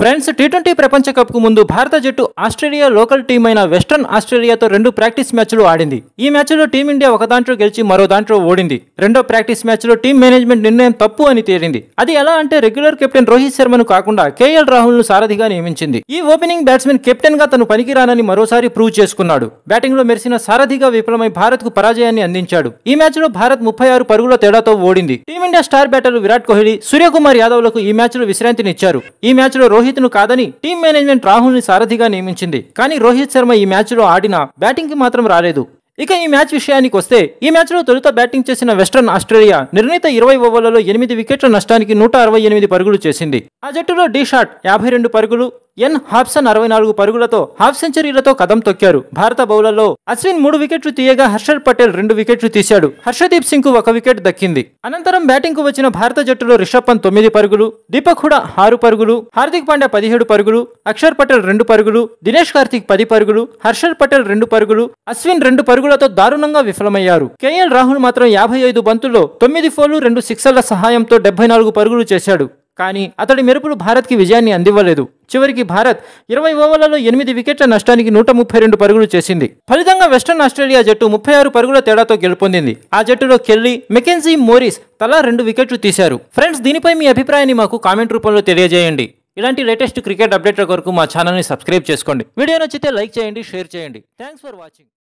friends T twenty ప్రపంచ కప్కు ముందు భారత జట్టు ఆస్ట్రేలియా లోకల్ టీం అయిన వెస్టర్న్ ఆస్ట్రేలియాతో రెండు ప్రాక్టీస్ మ్యాచ్లు ఆడింది ఈ మ్యాచ్లో టీమిండియా ఒక దాంట్లో గెలిచి మరో దాంట్లో ఓడింది రెండో ప్రాక్టీస్ మ్యాచ్లో టీమ్ మేనేజ్మెంట్ నిర్ణయం తప్పు అని తేలింది అది ఎలా అంటే రెగ్యులర్ కెప్టెన్ రోహిత్ శర్మను కాకుండా కేఎల్ రాహుల్ ను సారథిగా నియమించింది ఈ ఓపెనింగ్ బ్యాట్స్మెన్ కెప్టెన్ గా తను పనికిరానని మరోసారి ప్రూవ్ చేసుకున్నాడు బ్యాటింగ్ లో మెరిసిన సారథిగా విఫలమై భారత్ కు పరాజయాన్ని అందించాడు ఈ మ్యాచ్ లో భారత్ ముప్పై ఆరు పరుగుల తేడాతో ఓడింది టీమిండియా స్టార్ బ్యాటర్లు విరాట్ కోహ్లీ సూర్యకుమార్ యాదవ్ లకు ఈ మ్యాచ్ లో విశ్రాంతినిచ్చారు ఈ మ్యాచ్ లో రోహిత్ రోహిత్ను కాదని టీం మేనేజ్మెంట్ రాహుల్ని సారథిగా నియమించింది కానీ రోహిత్ శర్మ ఈ మ్యాచ్లో ఆడిన బ్యాటింగ్కి మాత్రం రాలేదు ఇక ఈ మ్యాచ్ విషయానికి వస్తే ఈ మ్యాచ్లో తొలుత బ్యాటింగ్ చేసిన వెస్టర్న్ ఆస్ట్రేలియా నిర్ణీత ఇరవై ఓవర్లలో ఎనిమిది వికెట్ల నష్టానికి నూట అరవై ఎనిమిది పరుగులు చేసింది ఆ జట్టులో డీ షాట్ యాభై రెండు పరుగులు ఎన్ హాప్సన్ అరవై నాలుగు పరుగులతో హాఫ్ సెంచరీలతో కదం తొక్కారు భారత బౌలర్లో అశ్విన్ మూడు వికెట్లు తీయగా హర్షర్ పటేల్ రెండు వికెట్లు తీశాడు హర్షదీప్ సింగ్ కు ఒక వికెట్ దక్కింది అనంతరం బ్యాటింగ్ కు వచ్చిన భారత జట్టులో రిషబ్ పంత్ తొమ్మిది పరుగులు దీపక్ హుడా ఆరు పరుగులు హార్దిక్ పాండ్యా పదిహేడు పరుగులు అక్షర్ పటేల్ రెండు పరుగులు దినేష్ కార్తిక్ పది పరుగులు హర్షర్ పటేల్ రెండు పరుగులు అశ్విన్ రెండు పరుగులతో దారుణంగా విఫలమయ్యారు కేఎల్ రాహుల్ మాత్రం యాభై ఐదు బంతుల్లో తొమ్మిది ఫోర్లు రెండు సిక్సర్ల సహాయంతో డెబ్బై నాలుగు పరుగులు చేశాడు కానీ అతడి మెరుపులు భారత్కి విజయాన్ని అందివ్వలేదు చివరికి భారత్ ఇరవై ఓవర్లలో ఎనిమిది వికెట్ల నష్టానికి నూట ముప్పై రెండు పరుగులు చేసింది ఫలితంగా వెస్టర్న్ ఆస్ట్రేలియా జట్టు ముప్పై ఆరు పరుగుల తేడాతో గెలుపొందింది ఆ జట్టులో కెల్లీ మెకెన్సీ మోరిస్ తలా రెండు వికెట్లు తీశారు ఫ్రెండ్స్ దీనిపై మీ అభిప్రాయాన్ని మాకు కామెంట్ రూపంలో తెలియజేయండి ఇలాంటి లేటెస్ట్ క్రికెట్ అప్డేట్ల కొరకు మా ఛానల్ని సబ్స్క్రైబ్ చేసుకోండి వీడియో నచ్చితే లైక్ చేయండి షేర్ చేయండి థ్యాంక్స్ ఫర్ వాచింగ్